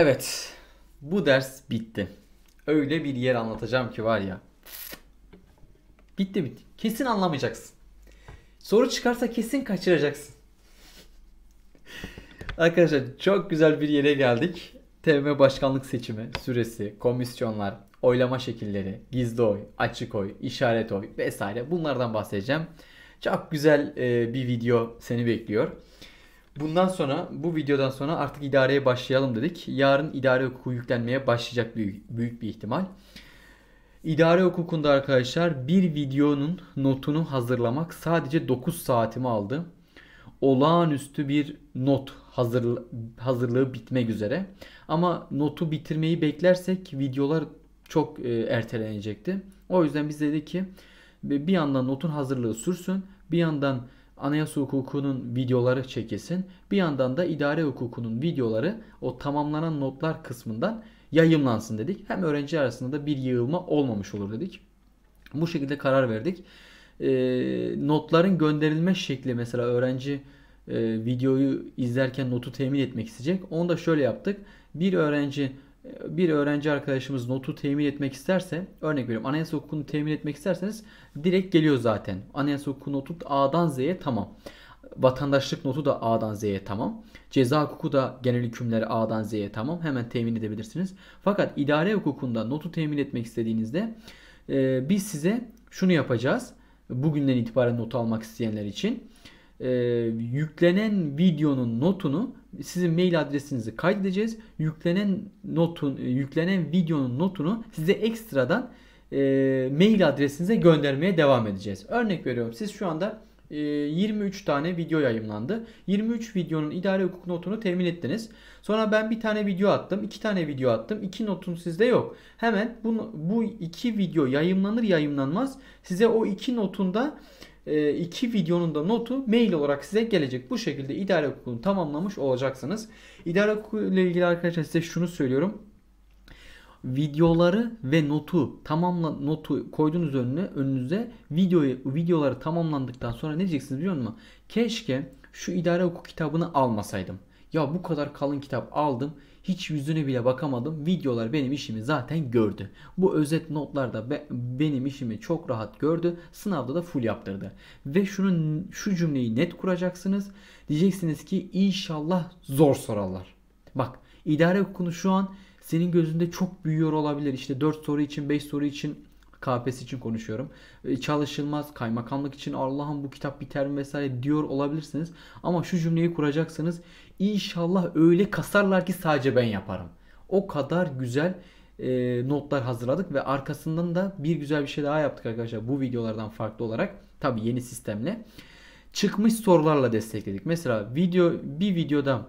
Evet. Bu ders bitti. Öyle bir yer anlatacağım ki var ya. Bitti bitti. Kesin anlamayacaksın. Soru çıkarsa kesin kaçıracaksın. Arkadaşlar çok güzel bir yere geldik. TM başkanlık seçimi, süresi, komisyonlar, oylama şekilleri, gizli oy, açık oy, işaret oy vesaire bunlardan bahsedeceğim. Çok güzel e, bir video seni bekliyor. Bundan sonra bu videodan sonra artık idareye başlayalım dedik. Yarın idare hukuku yüklenmeye başlayacak büyük, büyük bir ihtimal. İdare hukukunda arkadaşlar bir videonun notunu hazırlamak sadece 9 saatimi aldı. Olağanüstü bir not hazır, hazırlığı bitmek üzere. Ama notu bitirmeyi beklersek videolar çok e, ertelenecekti. O yüzden biz dedik ki bir yandan notun hazırlığı sürsün, bir yandan anayasa hukukunun videoları çekilsin. Bir yandan da idare hukukunun videoları o tamamlanan notlar kısmından yayımlansın dedik. Hem öğrenci arasında da bir yığılma olmamış olur dedik. Bu şekilde karar verdik. E, notların gönderilme şekli mesela öğrenci e, videoyu izlerken notu temin etmek isteyecek. Onu da şöyle yaptık. Bir öğrenci bir öğrenci arkadaşımız notu temin etmek isterse örnek veriyorum anayasa hukukunu temin etmek isterseniz direkt geliyor zaten. Anayasa hukuku notu A'dan Z'ye tamam. Vatandaşlık notu da A'dan Z'ye tamam. Ceza hukuku da genel hükümleri A'dan Z'ye tamam. Hemen temin edebilirsiniz. Fakat idare hukukunda notu temin etmek istediğinizde e, biz size şunu yapacağız. Bugünden itibaren not almak isteyenler için. E, yüklenen videonun notunu sizin mail adresinizi kaydedeceğiz. Yüklenen notun, e, yüklenen videonun notunu size ekstradan e, mail adresinize göndermeye devam edeceğiz. Örnek veriyorum siz şu anda 23 e, tane video yayımlandı. 23 videonun idare hukuk notunu temin ettiniz. Sonra ben bir tane video attım, iki tane video attım. iki notun sizde yok. Hemen bu, bu iki video yayımlanır yayımlanmaz size o iki notunda e, iki videonun da notu mail olarak size gelecek. Bu şekilde idare hukukunu tamamlamış olacaksınız. İdare hukuku ile ilgili arkadaşlar size şunu söylüyorum videoları ve notu tamamla notu koyduğunuz önüne önünüze videoyu videoları tamamlandıktan sonra ne diyeceksiniz biliyor musun? Keşke şu idare hukuk kitabını almasaydım. Ya bu kadar kalın kitap aldım. Hiç yüzüne bile bakamadım. Videolar benim işimi zaten gördü. Bu özet notlarda be, benim işimi çok rahat gördü. Sınavda da full yaptırdı. Ve şunun şu cümleyi net kuracaksınız. Diyeceksiniz ki inşallah zor sorarlar. Bak idare hukukunu şu an senin gözünde çok büyüyor olabilir. İşte 4 soru için 5 soru için KPSS için konuşuyorum. E, çalışılmaz kaymakamlık için Allah'ım bu kitap biter mi vesaire diyor olabilirsiniz. Ama şu cümleyi kuracaksınız. İnşallah öyle kasarlar ki sadece ben yaparım. O kadar güzel e, notlar hazırladık ve arkasından da bir güzel bir şey daha yaptık arkadaşlar bu videolardan farklı olarak. Tabi yeni sistemle. Çıkmış sorularla destekledik. Mesela video bir videoda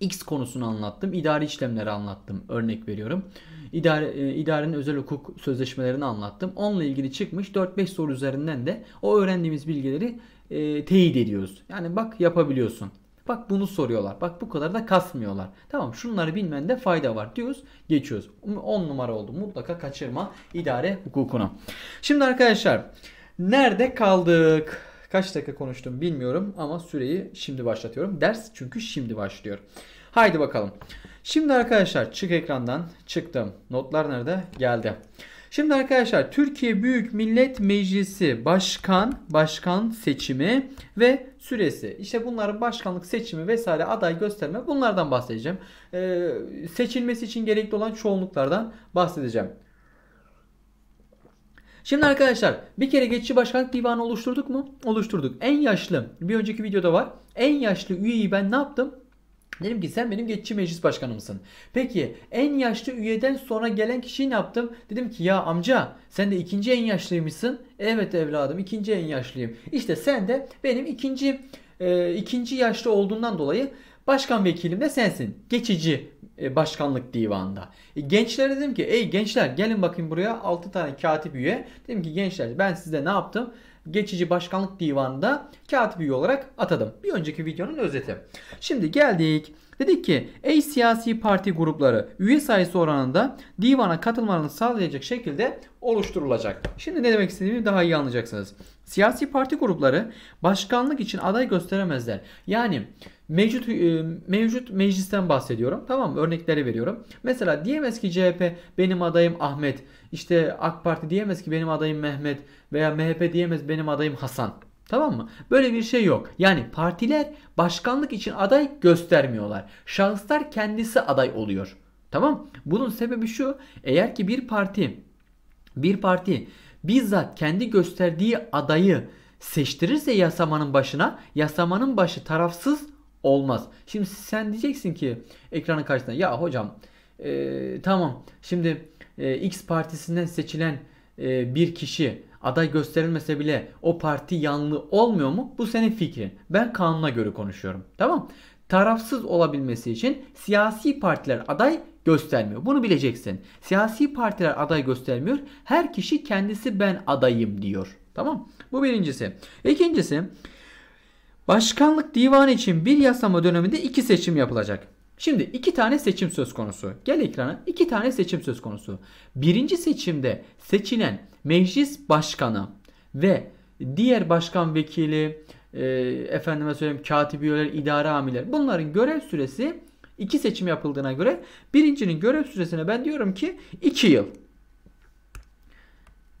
X konusunu anlattım. İdari işlemleri anlattım. Örnek veriyorum. İdare, e, idarenin özel hukuk sözleşmelerini anlattım. Onunla ilgili çıkmış 4-5 soru üzerinden de o öğrendiğimiz bilgileri e, teyit ediyoruz. Yani bak yapabiliyorsun. Bak bunu soruyorlar. Bak bu kadar da kasmıyorlar. Tamam şunları bilmende fayda var diyoruz. Geçiyoruz. 10 numara oldu. Mutlaka kaçırma idare hukukunu. Şimdi arkadaşlar nerede kaldık? Kaç dakika konuştum bilmiyorum ama süreyi şimdi başlatıyorum. Ders çünkü şimdi başlıyor. Haydi bakalım. Şimdi arkadaşlar çık ekrandan çıktım. Notlar nerede? Geldi. Şimdi arkadaşlar Türkiye Büyük Millet Meclisi başkan, başkan seçimi ve süresi. İşte bunların başkanlık seçimi vesaire aday gösterme bunlardan bahsedeceğim. Ee, seçilmesi için gerekli olan çoğunluklardan bahsedeceğim. Şimdi arkadaşlar bir kere geçici başkanlık divanı oluşturduk mu? Oluşturduk. En yaşlı bir önceki videoda var. En yaşlı üyeyi ben ne yaptım? Dedim ki sen benim geçici meclis başkanımsın. Peki en yaşlı üyeden sonra gelen kişiyi ne yaptım? Dedim ki ya amca sen de ikinci en yaşlıymışsın. Evet evladım ikinci en yaşlıyım. İşte sen de benim ikinci e, ikinci yaşlı olduğundan dolayı başkan vekilim de sensin. Geçici e, başkanlık Divan'da. E, gençlere dedim ki ey gençler gelin bakayım buraya 6 tane katip üye. Dedim ki gençler ben size ne yaptım? geçici başkanlık divanında katip üye olarak atadım. Bir önceki videonun özeti. Şimdi geldik. Dedik ki ey siyasi parti grupları üye sayısı oranında divana katılmalarını sağlayacak şekilde oluşturulacak. Şimdi ne demek istediğimi daha iyi anlayacaksınız. Siyasi parti grupları başkanlık için aday gösteremezler. Yani mevcut e, mevcut meclisten bahsediyorum. Tamam mı? Örnekleri veriyorum. Mesela diyemez ki CHP benim adayım Ahmet işte AK Parti diyemez ki benim adayım Mehmet veya MHP diyemez benim adayım Hasan. Tamam mı? Böyle bir şey yok. Yani partiler başkanlık için aday göstermiyorlar. Şahıslar kendisi aday oluyor. Tamam? Bunun sebebi şu. Eğer ki bir parti bir parti bizzat kendi gösterdiği adayı seçtirirse yasamanın başına yasamanın başı tarafsız olmaz. Şimdi sen diyeceksin ki ekranın karşısında ya hocam ee, tamam şimdi e, X partisinden seçilen e, bir kişi aday gösterilmese bile o parti yanlı olmuyor mu? Bu senin fikrin. Ben kanuna göre konuşuyorum. Tamam? Tarafsız olabilmesi için siyasi partiler aday göstermiyor. Bunu bileceksin. Siyasi partiler aday göstermiyor. Her kişi kendisi ben adayım diyor. Tamam? Bu birincisi. İkincisi başkanlık divanı için bir yasama döneminde iki seçim yapılacak. Şimdi iki tane seçim söz konusu. Gel ekrana iki tane seçim söz konusu. Birinci seçimde seçilen meclis başkanı ve diğer başkan vekili, e, efendime söyleyeyim katibiyeler, idare amiler, bunların görev süresi iki seçim yapıldığına göre birincinin görev süresine ben diyorum ki iki yıl.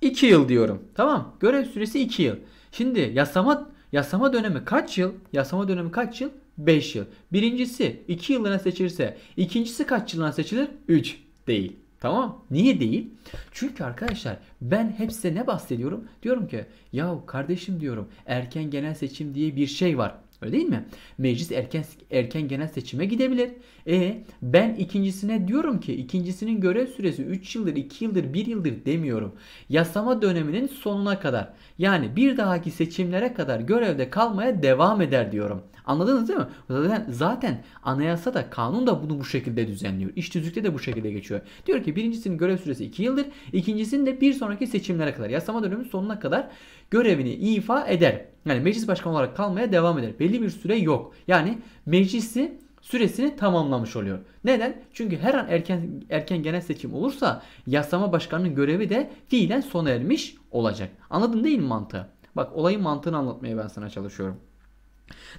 2 yıl diyorum. Tamam. Görev süresi iki yıl. Şimdi yasama yasama dönemi kaç yıl? Yasama dönemi kaç yıl? 5 yıl. Birincisi 2 yılına seçilirse. ikincisi kaç yılına seçilir? 3 değil. Tamam. Niye değil? Çünkü arkadaşlar ben hepsine ne bahsediyorum? Diyorum ki yahu kardeşim diyorum erken genel seçim diye bir şey var. Öyle değil mi? Meclis erken erken genel seçime gidebilir. E ben ikincisine diyorum ki ikincisinin görev süresi 3 yıldır, 2 yıldır, 1 yıldır demiyorum. Yasama döneminin sonuna kadar yani bir dahaki seçimlere kadar görevde kalmaya devam eder diyorum. Anladınız değil mi? Zaten, zaten anayasa da kanun da bunu bu şekilde düzenliyor. İş tüzükte de bu şekilde geçiyor. Diyor ki birincisinin görev süresi 2 yıldır. ikincisinin de bir sonraki seçimlere kadar yasama dönemi sonuna kadar görevini ifa eder. Yani meclis başkanı olarak kalmaya devam eder. Belli bir süre yok. Yani meclisi süresini tamamlamış oluyor. Neden? Çünkü her an erken erken genel seçim olursa yasama başkanının görevi de fiilen sona ermiş olacak. Anladın değil mi mantığı? Bak olayın mantığını anlatmaya ben sana çalışıyorum.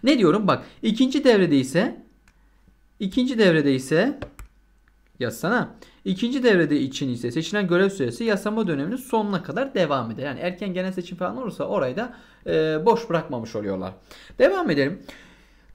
Ne diyorum? Bak ikinci devrede ise ikinci devrede ise yazsana. İkinci devrede için ise seçilen görev süresi yasama döneminin sonuna kadar devam eder. Yani erken genel seçim falan olursa orayı da e, boş bırakmamış oluyorlar. Devam edelim.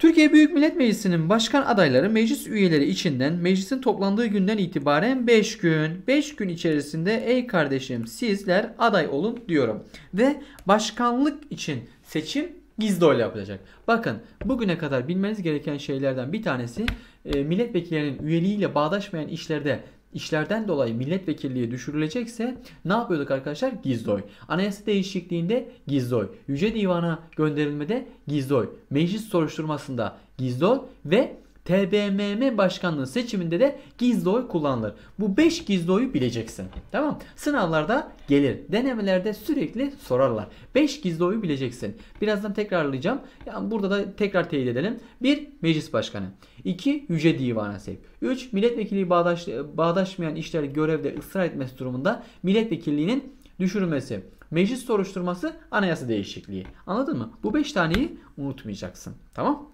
Türkiye Büyük Millet Meclisi'nin başkan adayları meclis üyeleri içinden meclisin toplandığı günden itibaren 5 gün 5 gün içerisinde ey kardeşim sizler aday olun diyorum. Ve başkanlık için seçim gizli oyla yapılacak. Bakın bugüne kadar bilmeniz gereken şeylerden bir tanesi e, milletvekillerinin üyeliğiyle bağdaşmayan işlerde işlerden dolayı milletvekilliği düşürülecekse ne yapıyorduk arkadaşlar? Gizli oy. Anayasa değişikliğinde gizli oy. Yüce Divan'a gönderilmede gizli oy. Meclis soruşturmasında gizli oy ve TBMM başkanlığı seçiminde de gizli oy kullanılır. Bu 5 gizli oyu bileceksin. Tamam Sınavlarda gelir. Denemelerde sürekli sorarlar. 5 gizli oyu bileceksin. Birazdan tekrarlayacağım. Yani burada da tekrar teyit edelim. 1. Meclis başkanı. 2. Yüce divana sahip. 3. Milletvekili bağdaş, bağdaşmayan işler görevde ısrar etmesi durumunda milletvekilliğinin düşürülmesi. Meclis soruşturması anayasa değişikliği. Anladın mı? Bu 5 taneyi unutmayacaksın. Tamam.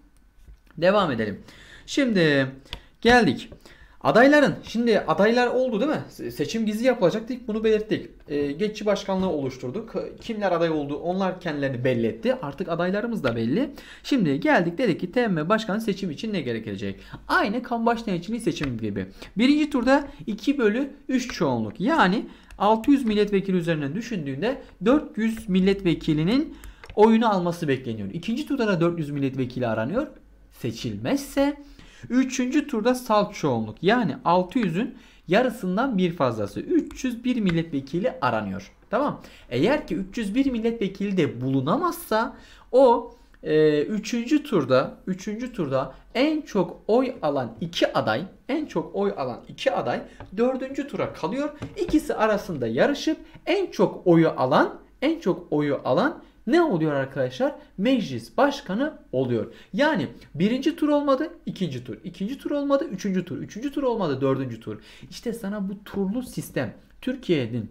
Devam edelim. Şimdi geldik. Adayların şimdi adaylar oldu değil mi? Seçim gizli yapılacak dedik bunu belirttik. E, geçici başkanlığı oluşturduk. Kimler aday oldu onlar kendilerini belli etti. Artık adaylarımız da belli. Şimdi geldik dedik ki TM başkanı seçim için ne gerekecek? Aynı Kambaş Neçili seçim gibi. Birinci turda 2 bölü 3 çoğunluk. Yani 600 milletvekili üzerinden düşündüğünde 400 milletvekilinin oyunu alması bekleniyor. İkinci turda da 400 milletvekili aranıyor. Seçilmezse Üçüncü turda salt çoğunluk yani 600'ün yarısından bir fazlası 301 milletvekili aranıyor. Tamam. Eğer ki 301 milletvekili de bulunamazsa o e, üçüncü turda üçüncü turda en çok oy alan iki aday en çok oy alan iki aday dördüncü tura kalıyor. İkisi arasında yarışıp en çok oyu alan en çok oyu alan ne oluyor arkadaşlar? Meclis başkanı oluyor. Yani birinci tur olmadı, ikinci tur. İkinci tur olmadı, üçüncü tur. Üçüncü tur olmadı, dördüncü tur. İşte sana bu turlu sistem. Türkiye'nin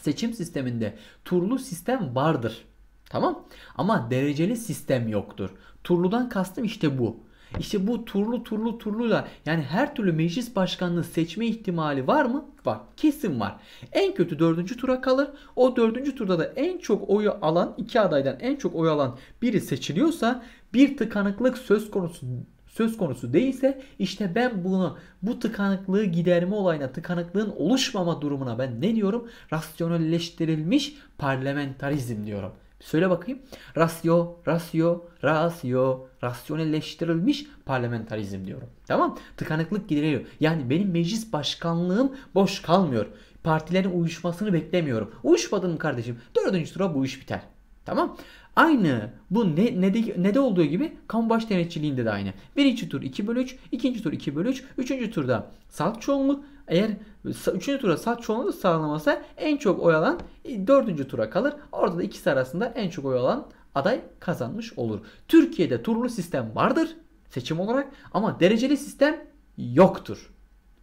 seçim sisteminde turlu sistem vardır. Tamam? Ama dereceli sistem yoktur. Turludan kastım işte bu. İşte bu turlu turlu turluyla yani her türlü meclis başkanlığı seçme ihtimali var mı? Var. Kesin var. En kötü dördüncü tura kalır. O dördüncü turda da en çok oyu alan iki adaydan en çok oy alan biri seçiliyorsa bir tıkanıklık söz konusu söz konusu değilse işte ben bunu bu tıkanıklığı giderme olayına tıkanıklığın oluşmama durumuna ben ne diyorum? Rasyonelleştirilmiş parlamentarizm diyorum. Söyle bakayım. Rasyo, rasyo, rasyo, rasyonelleştirilmiş parlamentarizm diyorum. Tamam? Tıkanıklık gideriyor. Yani benim meclis başkanlığım boş kalmıyor. Partilerin uyuşmasını beklemiyorum. Uyuşmadın mı kardeşim? Dördüncü tura bu iş biter. Tamam? Aynı bu ne, ne, de, ne de olduğu gibi kamu baş denetçiliğinde de aynı. Birinci tur 2 bölü 3, ikinci tur 2 bölü 3, üçüncü turda salt çoğunluk, eğer 3. tura saat çoğunluğu sağlamasa en çok oy alan 4. E, tura kalır. Orada da ikisi arasında en çok oy alan aday kazanmış olur. Türkiye'de turlu sistem vardır seçim olarak ama dereceli sistem yoktur.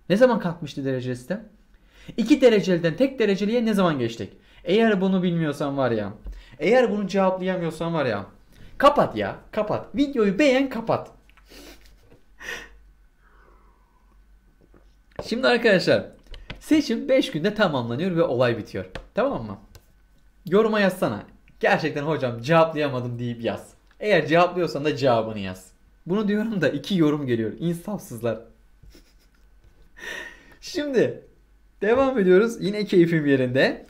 Ne zaman kalkmıştı dereceli sistem? İki dereceliden tek dereceliye ne zaman geçtik? Eğer bunu bilmiyorsan var ya. Eğer bunu cevaplayamıyorsan var ya. Kapat ya kapat. Videoyu beğen kapat. Şimdi arkadaşlar seçim 5 günde tamamlanıyor ve olay bitiyor. Tamam mı? Yoruma yazsana. Gerçekten hocam cevaplayamadım deyip yaz. Eğer cevaplıyorsan da cevabını yaz. Bunu diyorum da iki yorum geliyor. İnsafsızlar. Şimdi devam ediyoruz. Yine keyfim yerinde.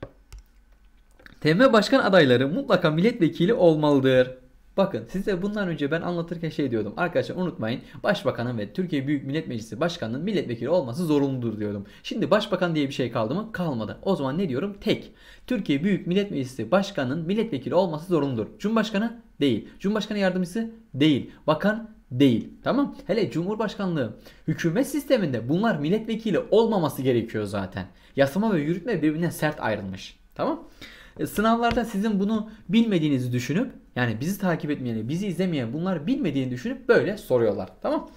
TM başkan adayları mutlaka milletvekili olmalıdır. Bakın size bundan önce ben anlatırken şey diyordum. Arkadaşlar unutmayın başbakanın ve Türkiye Büyük Millet Meclisi Başkanı'nın milletvekili olması zorunludur diyordum. Şimdi başbakan diye bir şey kaldı mı? Kalmadı. O zaman ne diyorum? Tek. Türkiye Büyük Millet Meclisi Başkanı'nın milletvekili olması zorunludur. Cumhurbaşkanı değil. Cumhurbaşkanı yardımcısı değil. Bakan değil. Tamam? Hele Cumhurbaşkanlığı hükümet sisteminde bunlar milletvekili olmaması gerekiyor zaten. Yasama ve yürütme birbirine sert ayrılmış. Tamam? E, Sınavlardan sizin bunu bilmediğinizi düşünüp yani bizi takip etmeyen, bizi izlemeyen bunlar bilmediğini düşünüp böyle soruyorlar. Tamam.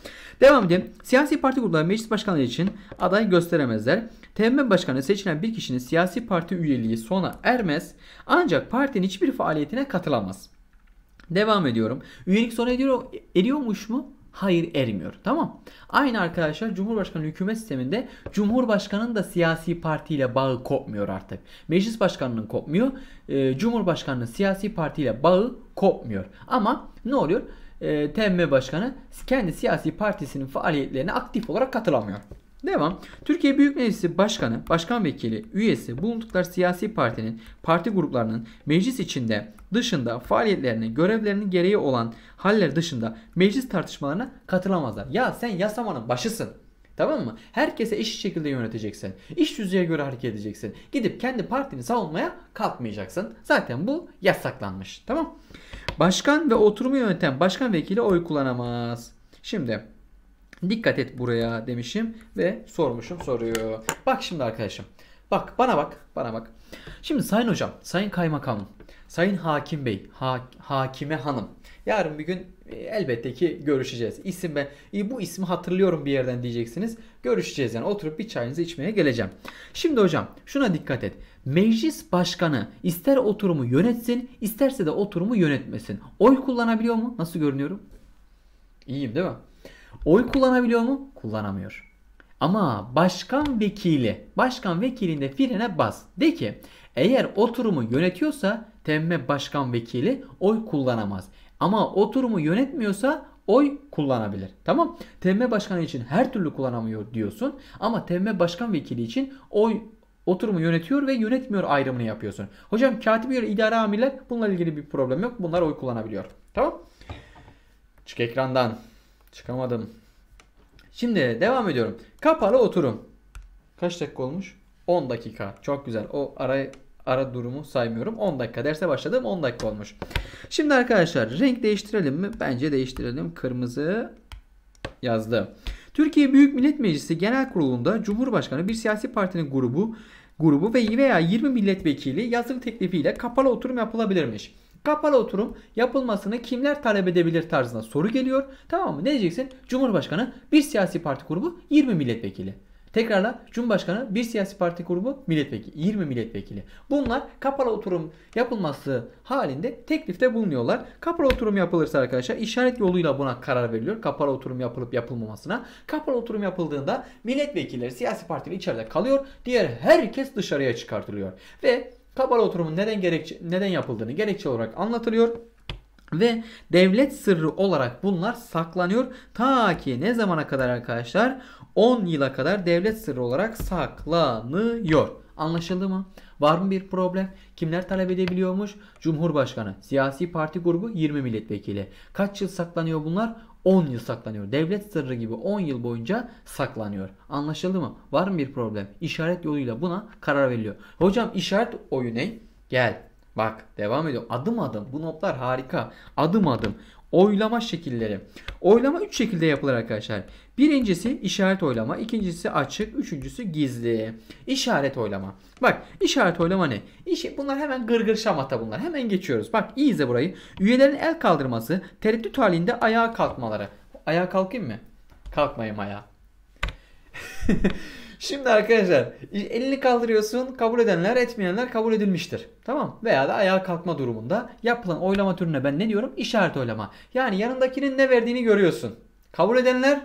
Devam edelim. Siyasi parti grupları meclis başkanlığı için aday gösteremezler. TMM başkanı seçilen bir kişinin siyasi parti üyeliği sona ermez ancak partinin hiçbir faaliyetine katılamaz. Devam ediyorum. Üyelik sona ediyor, ediyormuş mu? Hayır ermiyor. Tamam. Aynı arkadaşlar Cumhurbaşkanı hükümet sisteminde Cumhurbaşkanı'nın da siyasi partiyle bağı kopmuyor artık. Meclis başkanının kopmuyor. E, Cumhurbaşkanı'nın siyasi partiyle bağı kopmuyor. Ama ne oluyor? E, ee, TM Başkanı kendi siyasi partisinin faaliyetlerine aktif olarak katılamıyor. Devam. Türkiye Büyük Meclisi Başkanı, Başkan Vekili, üyesi bulundukları siyasi partinin, parti gruplarının meclis içinde, dışında faaliyetlerini, görevlerini gereği olan haller dışında meclis tartışmalarına katılamazlar. Ya sen yasamanın başısın. Tamam mı? Herkese eşit şekilde yöneteceksin. İş düzeye göre hareket edeceksin. Gidip kendi partini savunmaya kalkmayacaksın. Zaten bu yasaklanmış. Tamam? Başkan ve oturumu yöneten başkan vekili oy kullanamaz. Şimdi Dikkat et buraya demişim ve sormuşum soruyu. Bak şimdi arkadaşım. Bak bana bak bana bak. Şimdi sayın hocam, sayın kaymakamım, sayın hakim bey, ha, hakime hanım. Yarın bir gün e, elbette ki görüşeceğiz. İsim ben e, bu ismi hatırlıyorum bir yerden diyeceksiniz. Görüşeceğiz yani oturup bir çayınızı içmeye geleceğim. Şimdi hocam şuna dikkat et. Meclis başkanı ister oturumu yönetsin isterse de oturumu yönetmesin. Oy kullanabiliyor mu? Nasıl görünüyorum? İyiyim değil mi? Oy kullanabiliyor mu? Kullanamıyor. Ama başkan vekili, başkan vekilinde frene bas. De ki eğer oturumu yönetiyorsa temme başkan vekili oy kullanamaz. Ama oturumu yönetmiyorsa oy kullanabilir. Tamam. Temme başkanı için her türlü kullanamıyor diyorsun. Ama temme başkan vekili için oy oturumu yönetiyor ve yönetmiyor ayrımını yapıyorsun. Hocam katibi göre idare amirler bununla ilgili bir problem yok. Bunlar oy kullanabiliyor. Tamam. Çık ekrandan. Çıkamadım. Şimdi devam ediyorum. Kapalı oturum. Kaç dakika olmuş? 10 dakika. Çok güzel. O ara ara durumu saymıyorum. 10 dakika. Derse başladım 10 dakika olmuş. Şimdi arkadaşlar renk değiştirelim mi? Bence değiştirelim. Kırmızı yazdı. Türkiye Büyük Millet Meclisi Genel Kurulu'nda Cumhurbaşkanı bir siyasi partinin grubu grubu ve veya 20 milletvekili yazılı teklifiyle kapalı oturum yapılabilirmiş. Kapalı oturum yapılmasını kimler talep edebilir tarzında soru geliyor. Tamam mı? Ne diyeceksin? Cumhurbaşkanı bir siyasi parti grubu 20 milletvekili. Tekrarla Cumhurbaşkanı bir siyasi parti grubu milletvekili 20 milletvekili. Bunlar kapalı oturum yapılması halinde teklifte bulunuyorlar. Kapalı oturum yapılırsa arkadaşlar işaret yoluyla buna karar veriliyor. Kapalı oturum yapılıp yapılmamasına. Kapalı oturum yapıldığında milletvekilleri siyasi partinin içeride kalıyor. Diğer herkes dışarıya çıkartılıyor. Ve Kabala oturumun neden gerekçe, neden yapıldığını gerekçe olarak anlatılıyor. Ve devlet sırrı olarak bunlar saklanıyor. Ta ki ne zamana kadar arkadaşlar? 10 yıla kadar devlet sırrı olarak saklanıyor. Anlaşıldı mı? Var mı bir problem? Kimler talep edebiliyormuş? Cumhurbaşkanı, siyasi parti grubu 20 milletvekili. Kaç yıl saklanıyor bunlar? 10 yıl saklanıyor. Devlet sırrı gibi 10 yıl boyunca saklanıyor. Anlaşıldı mı? Var mı bir problem? İşaret yoluyla buna karar veriliyor. Hocam işaret oyunu ne? Gel. Bak devam ediyor. Adım adım. Bu notlar harika. Adım adım. Oylama şekilleri. Oylama 3 şekilde yapılır arkadaşlar. Birincisi işaret oylama, ikincisi açık, üçüncüsü gizli. İşaret oylama. Bak işaret oylama ne? İş, bunlar hemen gırgır şamata bunlar. Hemen geçiyoruz. Bak iyi izle burayı. Üyelerin el kaldırması, tereddüt halinde ayağa kalkmaları. Ayağa kalkayım mı? Kalkmayayım ayağa. Şimdi arkadaşlar elini kaldırıyorsun kabul edenler etmeyenler kabul edilmiştir. Tamam veya da ayağa kalkma durumunda yapılan oylama türüne ben ne diyorum? İşaret oylama. Yani yanındakinin ne verdiğini görüyorsun. Kabul edenler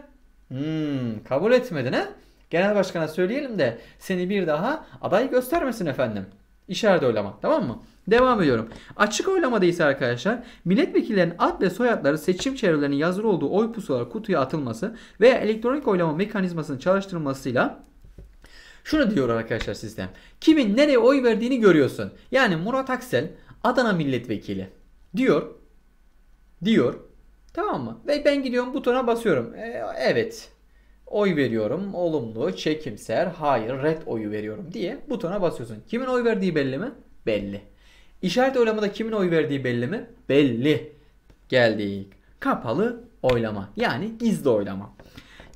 hmm, kabul etmedin ha? Genel başkana söyleyelim de seni bir daha aday göstermesin efendim. İşaret oylama tamam mı? Devam ediyorum. Açık oylamada ise arkadaşlar milletvekillerinin ad ve soyadları seçim çevrelerinin yazılı olduğu oy pusuları kutuya atılması veya elektronik oylama mekanizmasının çalıştırılmasıyla şunu diyor arkadaşlar sistem. Kimin nereye oy verdiğini görüyorsun. Yani Murat Aksel Adana milletvekili diyor. Diyor. Tamam mı? Ve ben gidiyorum butona basıyorum. E, evet. Oy veriyorum. Olumlu, çekimser, hayır, red oyu veriyorum diye butona basıyorsun. Kimin oy verdiği belli mi? Belli. İşaret oylamada kimin oy verdiği belli mi? Belli. Geldik. Kapalı oylama. Yani gizli oylama.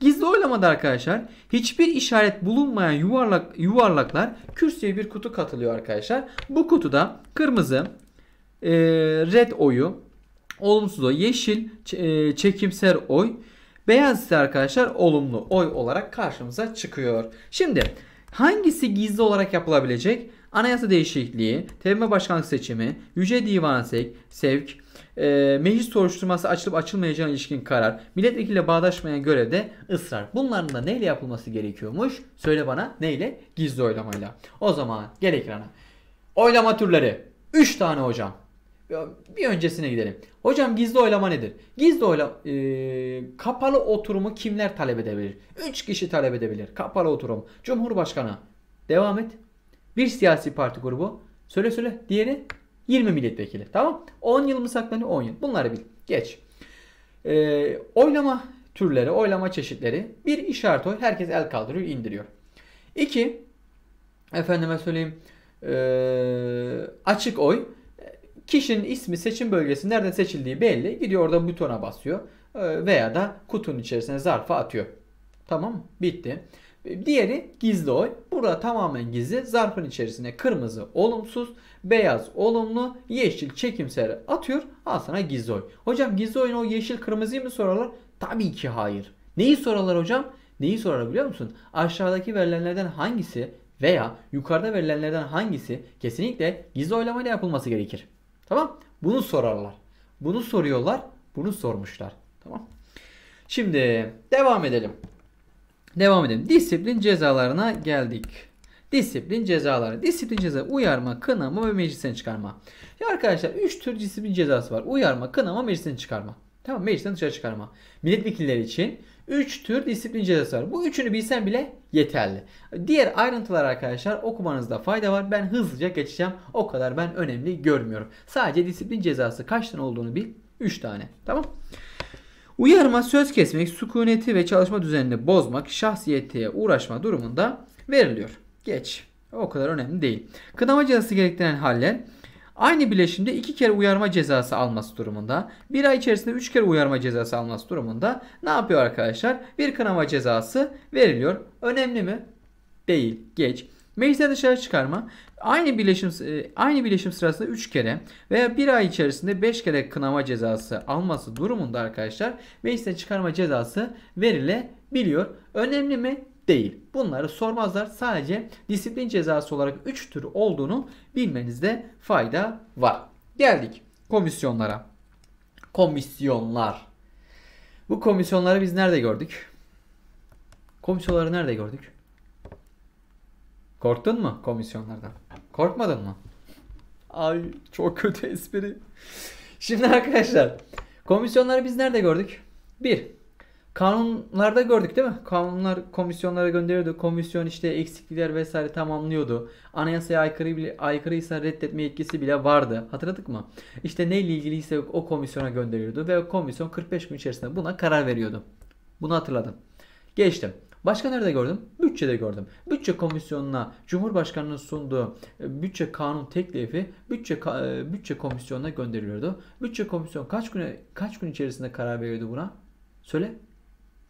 Gizli oylamada arkadaşlar hiçbir işaret bulunmayan yuvarlak yuvarlaklar kürsüye bir kutu katılıyor arkadaşlar. Bu kutuda kırmızı, e, red oyu, olumsuz oy, yeşil, e, çekimser oy, beyaz ise arkadaşlar olumlu oy olarak karşımıza çıkıyor. Şimdi hangisi gizli olarak yapılabilecek? Anayasa değişikliği, TBMM başkanlık seçimi, yüce divansek, sevk, e, meclis soruşturması açılıp açılmayacağına ilişkin karar, milletvekiliyle bağdaşmayan görevde ısrar. Bunların da neyle yapılması gerekiyormuş? Söyle bana neyle? Gizli oylamayla. O zaman gel ekrana. Oylama türleri. 3 tane hocam. Bir öncesine gidelim. Hocam gizli oylama nedir? Gizli oylama e, ee, kapalı oturumu kimler talep edebilir? 3 kişi talep edebilir. Kapalı oturum. Cumhurbaşkanı. Devam et. Bir siyasi parti grubu. Söyle söyle. Diğeri 20 milletvekili. Tamam. 10 yıl mı saklanıyor? 10 yıl. Bunları bil. Geç. Ee, oylama türleri, oylama çeşitleri. Bir işaret oy. Herkes el kaldırıyor, indiriyor. İki, efendime söyleyeyim ee, açık oy. Kişinin ismi seçim bölgesi nereden seçildiği belli. Gidiyor orada butona basıyor. Ee, veya da kutunun içerisine zarfa atıyor. Tamam Bitti. Diğeri gizli oy. Burada tamamen gizli. Zarfın içerisinde kırmızı olumsuz, beyaz olumlu, yeşil çekimseri atıyor. Al gizli oy. Hocam gizli oyun o yeşil kırmızıyı mı sorarlar? Tabii ki hayır. Neyi sorarlar hocam? Neyi sorar biliyor musun? Aşağıdaki verilenlerden hangisi veya yukarıda verilenlerden hangisi kesinlikle gizli oylama ile yapılması gerekir? Tamam? Bunu sorarlar. Bunu soruyorlar. Bunu sormuşlar. Tamam. Şimdi devam edelim. Devam edelim. Disiplin cezalarına geldik. Disiplin cezaları. Disiplin ceza uyarma, kınama ve meclisten çıkarma. Ya arkadaşlar 3 tür disiplin cezası var. Uyarma, kınama, meclisten çıkarma. Tamam meclisten dışarı çıkarma. Milletvekilleri için 3 tür disiplin cezası var. Bu üçünü bilsen bile yeterli. Diğer ayrıntılar arkadaşlar okumanızda fayda var. Ben hızlıca geçeceğim. O kadar ben önemli görmüyorum. Sadece disiplin cezası kaç tane olduğunu bil. 3 tane. Tamam. Uyarma söz kesmek, sükuneti ve çalışma düzenini bozmak, şahsiyeteye uğraşma durumunda veriliyor. Geç. O kadar önemli değil. Kınama cezası gerektiren haller aynı bileşimde iki kere uyarma cezası alması durumunda, bir ay içerisinde üç kere uyarma cezası alması durumunda ne yapıyor arkadaşlar? Bir kınama cezası veriliyor. Önemli mi? Değil. Geç. Meclisten dışarı çıkarma. Aynı bileşim e, aynı bileşim sırasında 3 kere veya 1 ay içerisinde 5 kere kınama cezası alması durumunda arkadaşlar meclisten çıkarma cezası verilebiliyor. Önemli mi? Değil. Bunları sormazlar. Sadece disiplin cezası olarak 3 tür olduğunu bilmenizde fayda var. Geldik komisyonlara. Komisyonlar. Bu komisyonları biz nerede gördük? Komisyonları nerede gördük? Korktun mu komisyonlardan? Korkmadın mı? Ay çok kötü espri. Şimdi arkadaşlar komisyonları biz nerede gördük? Bir, kanunlarda gördük değil mi? Kanunlar komisyonlara gönderiyordu. Komisyon işte eksiklikler vesaire tamamlıyordu. Anayasaya aykırı bile, aykırıysa reddetme yetkisi bile vardı. Hatırladık mı? İşte neyle ilgiliyse o komisyona gönderiyordu ve komisyon 45 gün içerisinde buna karar veriyordu. Bunu hatırladım. Geçtim. Başka nerede gördüm? Bütçede gördüm. Bütçe komisyonuna Cumhurbaşkanı'nın sunduğu e, bütçe kanun teklifi bütçe e, bütçe komisyonuna gönderiliyordu. Bütçe komisyon kaç güne kaç gün içerisinde karar veriyordu buna? Söyle.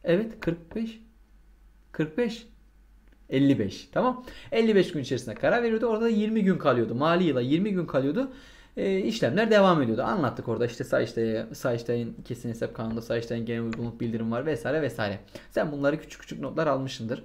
Evet 45. 45. 55 tamam. 55 gün içerisinde karar veriyordu. Orada 20 gün kalıyordu. Mali yıla 20 gün kalıyordu e, işlemler devam ediyordu. Anlattık orada işte Sayıştay'a, Sayıştay'ın kesin hesap kanunda Sayıştay'ın genel uygunluk bildirim var vesaire vesaire. Sen bunları küçük küçük notlar almışsındır.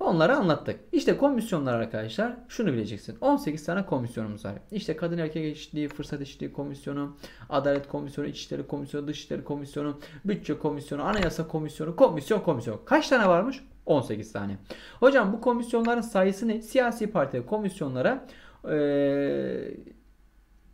Onları anlattık. İşte komisyonlar arkadaşlar şunu bileceksin. 18 tane komisyonumuz var. İşte kadın erkek eşitliği, fırsat eşitliği komisyonu, adalet komisyonu, içişleri komisyonu, dışişleri komisyonu, bütçe komisyonu, anayasa komisyonu, komisyon komisyon. Kaç tane varmış? 18 tane. Hocam bu komisyonların sayısı ne? Siyasi parti komisyonlara ee,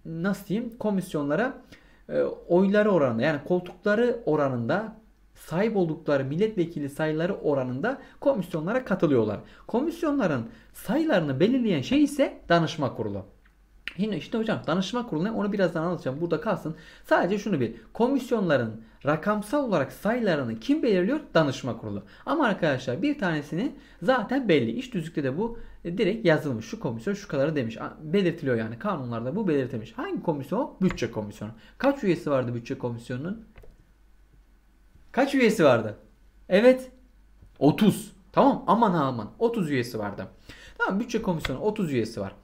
nasıl diyeyim komisyonlara e, oyları oranında yani koltukları oranında sahip oldukları milletvekili sayıları oranında komisyonlara katılıyorlar. Komisyonların sayılarını belirleyen şey ise danışma kurulu. Yine işte hocam danışma kuruluna onu birazdan anlatacağım. Burada kalsın. Sadece şunu bil. Komisyonların rakamsal olarak sayılarını kim belirliyor? Danışma kurulu. Ama arkadaşlar bir tanesini zaten belli. İş düzlükte de bu e, direkt yazılmış. Şu komisyon şu kadarı demiş. Belirtiliyor yani. Kanunlarda bu belirtilmiş. Hangi komisyon? Bütçe komisyonu. Kaç üyesi vardı bütçe komisyonunun? Kaç üyesi vardı? Evet. 30. Tamam aman aman 30 üyesi vardı. Tamam bütçe komisyonu 30 üyesi var.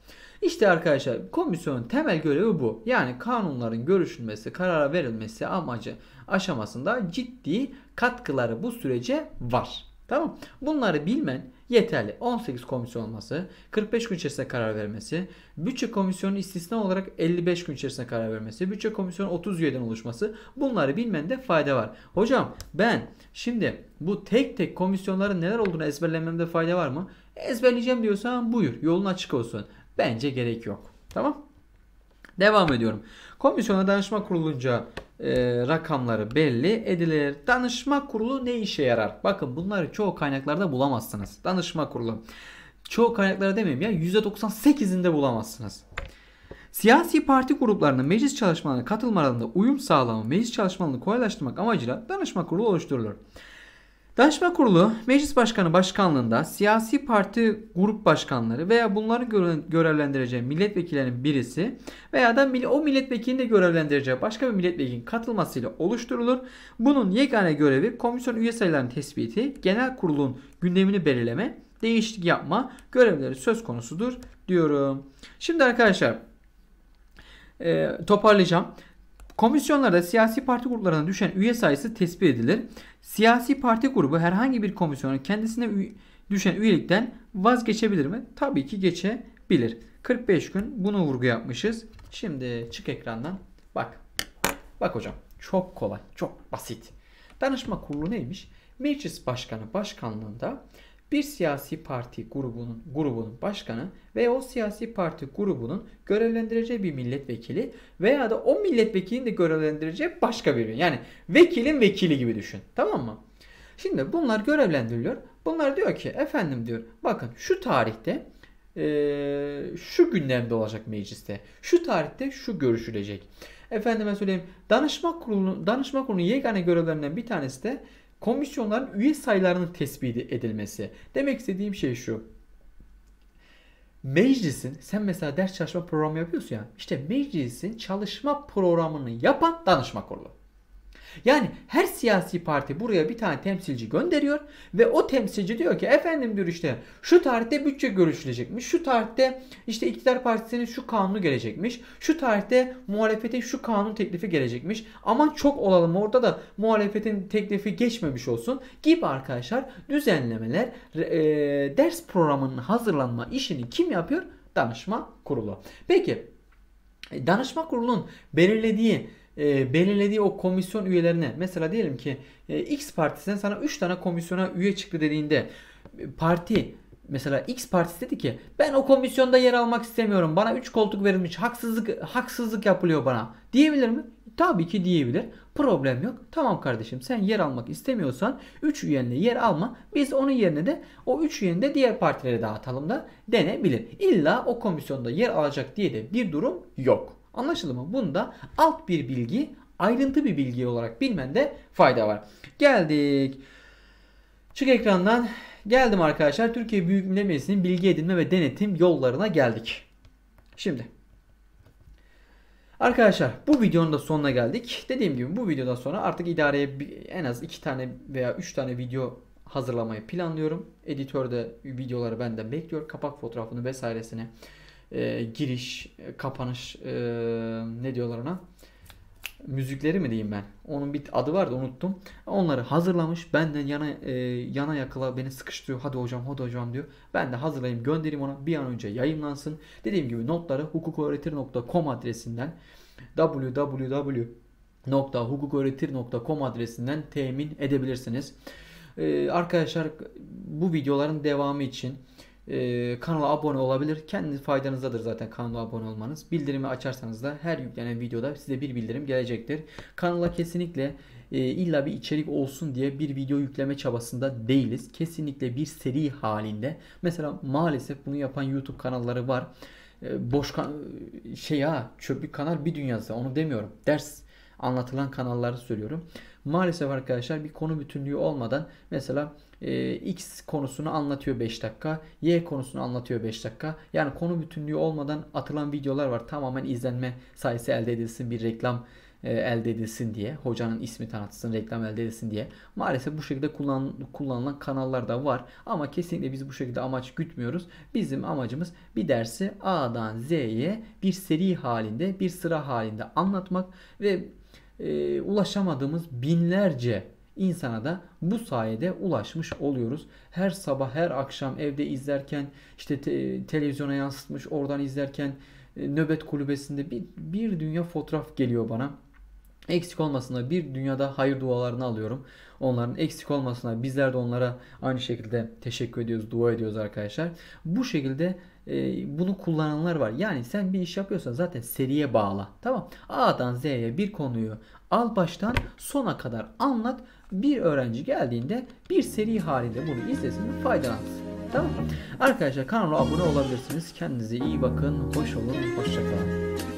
İşte arkadaşlar komisyonun temel görevi bu. Yani kanunların görüşülmesi, karara verilmesi amacı aşamasında ciddi katkıları bu sürece var. Tamam. Bunları bilmen yeterli. 18 komisyon olması, 45 gün içerisinde karar vermesi, bütçe komisyonu istisna olarak 55 gün içerisinde karar vermesi, bütçe komisyonu 30 üyeden oluşması bunları bilmende fayda var. Hocam ben şimdi bu tek tek komisyonların neler olduğunu ezberlememde fayda var mı? Ezberleyeceğim diyorsan buyur. Yolun açık olsun. Bence gerek yok. Tamam. Devam ediyorum. Komisyona danışma kurulunca e, rakamları belli edilir. Danışma kurulu ne işe yarar? Bakın bunları çoğu kaynaklarda bulamazsınız. Danışma kurulu. Çoğu kaynaklara demeyeyim ya %98'inde bulamazsınız. Siyasi parti gruplarının meclis çalışmalarına katılmalarında uyum sağlama, meclis çalışmalarını kolaylaştırmak amacıyla danışma kurulu oluşturulur. Danışma Kurulu Meclis Başkanı başkanlığında siyasi parti grup başkanları veya bunların görevlendireceği milletvekillerinin birisi veya da o milletvekilini de görevlendireceği başka bir milletvekilinin katılmasıyla oluşturulur. Bunun yegane görevi komisyon üye sayılarının tespiti, genel kurulun gündemini belirleme, değişiklik yapma görevleri söz konusudur diyorum. Şimdi arkadaşlar toparlayacağım. Komisyonlarda siyasi parti gruplarına düşen üye sayısı tespit edilir. Siyasi parti grubu herhangi bir komisyonun kendisine düşen üyelikten vazgeçebilir mi? Tabii ki geçebilir. 45 gün bunu vurgu yapmışız. Şimdi çık ekrandan. Bak. Bak hocam. Çok kolay. Çok basit. Danışma kurulu neymiş? Meclis başkanı başkanlığında bir siyasi parti grubunun grubunun başkanı ve o siyasi parti grubunun görevlendireceği bir milletvekili veya da o milletvekilinin de görevlendireceği başka biri. Yani vekilin vekili gibi düşün. Tamam mı? Şimdi bunlar görevlendiriliyor. Bunlar diyor ki efendim diyor bakın şu tarihte ee, şu gündemde olacak mecliste. Şu tarihte şu görüşülecek. Efendime söyleyeyim danışma kurulu danışma kurulunun yegane görevlerinden bir tanesi de komisyonların üye sayılarının tespit edilmesi. Demek istediğim şey şu. Meclisin sen mesela ders çalışma programı yapıyorsun ya. işte meclisin çalışma programını yapan danışma kurulu. Yani her siyasi parti buraya bir tane temsilci gönderiyor ve o temsilci diyor ki efendim diyor işte şu tarihte bütçe görüşülecekmiş, şu tarihte işte iktidar partisinin şu kanunu gelecekmiş, şu tarihte muhalefetin şu kanun teklifi gelecekmiş. Aman çok olalım orada da muhalefetin teklifi geçmemiş olsun gibi arkadaşlar düzenlemeler e, ders programının hazırlanma işini kim yapıyor? Danışma kurulu. Peki e, danışma kurulunun belirlediği e, belirlediği o komisyon üyelerine mesela diyelim ki e, X partisinden sana 3 tane komisyona üye çıktı dediğinde e, parti mesela X partisi dedi ki ben o komisyonda yer almak istemiyorum. Bana 3 koltuk verilmiş. Haksızlık haksızlık yapılıyor bana. Diyebilir mi? Tabii ki diyebilir. Problem yok. Tamam kardeşim sen yer almak istemiyorsan 3 üyenle yer alma. Biz onun yerine de o 3 üyeni de diğer partilere dağıtalım da denebilir. İlla o komisyonda yer alacak diye de bir durum yok. Anlaşıldı mı? Bunda alt bir bilgi ayrıntı bir bilgi olarak bilmende fayda var. Geldik. Çık ekrandan geldim arkadaşlar. Türkiye Büyük Millet Meclisi'nin bilgi edinme ve denetim yollarına geldik. Şimdi Arkadaşlar bu videonun da sonuna geldik. Dediğim gibi bu videodan sonra artık idareye en az 2 tane veya 3 tane video hazırlamayı planlıyorum. Editörde videoları benden bekliyor. Kapak fotoğrafını vesairesini e, giriş, e, kapanış e, ne diyorlar ona? Müzikleri mi diyeyim ben? Onun bir adı vardı unuttum. Onları hazırlamış. Benden yana e, yana yakala beni sıkıştırıyor. Hadi hocam, hadi hocam diyor. Ben de hazırlayayım, göndereyim ona. Bir an önce yayınlansın. Dediğim gibi notları hukuköğretir.com adresinden www.hukuköğretir.com adresinden temin edebilirsiniz. Ee, arkadaşlar bu videoların devamı için ee, kanala abone olabilir. Kendi faydanızdadır zaten kanala abone olmanız. Bildirimi açarsanız da her yüklenen videoda size bir bildirim gelecektir. Kanala kesinlikle e, illa bir içerik olsun diye bir video yükleme çabasında değiliz. Kesinlikle bir seri halinde. Mesela maalesef bunu yapan YouTube kanalları var. E, boş şey ya çöplük kanal bir dünyası onu demiyorum. Ders anlatılan kanalları söylüyorum. Maalesef arkadaşlar bir konu bütünlüğü olmadan mesela e, X konusunu anlatıyor 5 dakika. Y konusunu anlatıyor 5 dakika. Yani konu bütünlüğü olmadan atılan videolar var. Tamamen izlenme sayısı elde edilsin bir reklam e, elde edilsin diye. Hocanın ismi tanıtsın, reklam elde edilsin diye. Maalesef bu şekilde kullan, kullanılan kanallar da var. Ama kesinlikle biz bu şekilde amaç gütmüyoruz. Bizim amacımız bir dersi A'dan Z'ye bir seri halinde, bir sıra halinde anlatmak ve e, ulaşamadığımız binlerce insana da bu sayede ulaşmış oluyoruz. Her sabah, her akşam evde izlerken, işte te- televizyona yansıtmış, oradan izlerken e, nöbet kulübesinde bir, bir dünya fotoğraf geliyor bana. Eksik olmasına bir dünyada hayır dualarını alıyorum. Onların eksik olmasına bizler de onlara aynı şekilde teşekkür ediyoruz, dua ediyoruz arkadaşlar. Bu şekilde e, bunu kullananlar var. Yani sen bir iş yapıyorsan zaten seriye bağla. Tamam. A'dan Z'ye bir konuyu al baştan sona kadar anlat bir öğrenci geldiğinde bir seri halinde bunu izlesin ve faydalansın. Tamam Arkadaşlar kanala abone olabilirsiniz. Kendinize iyi bakın. Hoş olun. Hoşçakalın.